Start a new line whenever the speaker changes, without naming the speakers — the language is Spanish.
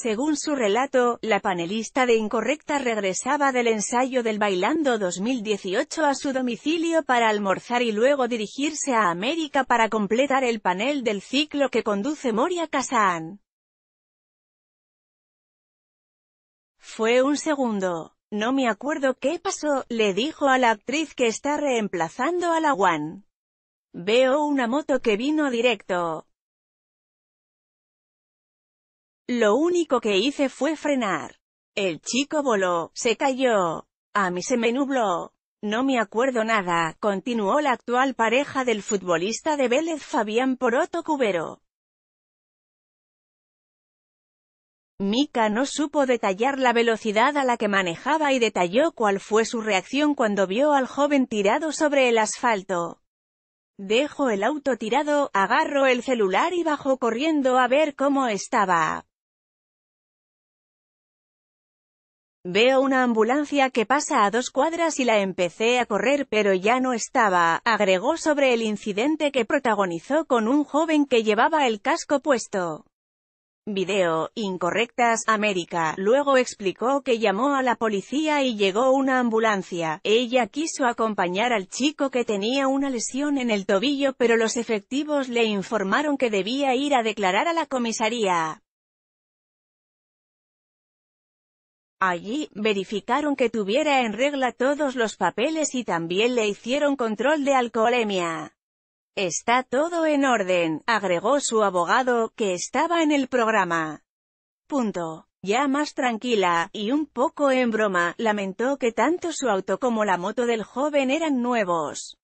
Según su relato, la panelista de Incorrecta regresaba del ensayo del Bailando 2018 a su domicilio para almorzar y luego dirigirse a América para completar el panel del ciclo que conduce Moria Kazan. Fue un segundo. No me acuerdo qué pasó, le dijo a la actriz que está reemplazando a la One. Veo una moto que vino directo. Lo único que hice fue frenar. El chico voló, se cayó. A mí se me nubló. No me acuerdo nada, continuó la actual pareja del futbolista de Vélez Fabián Poroto Cubero. Mika no supo detallar la velocidad a la que manejaba y detalló cuál fue su reacción cuando vio al joven tirado sobre el asfalto. Dejo el auto tirado, agarro el celular y bajo corriendo a ver cómo estaba. Veo una ambulancia que pasa a dos cuadras y la empecé a correr pero ya no estaba, agregó sobre el incidente que protagonizó con un joven que llevaba el casco puesto. Video, Incorrectas, América, luego explicó que llamó a la policía y llegó una ambulancia. Ella quiso acompañar al chico que tenía una lesión en el tobillo pero los efectivos le informaron que debía ir a declarar a la comisaría. Allí, verificaron que tuviera en regla todos los papeles y también le hicieron control de alcoholemia. Está todo en orden, agregó su abogado, que estaba en el programa. Punto. Ya más tranquila, y un poco en broma, lamentó que tanto su auto como la moto del joven eran nuevos.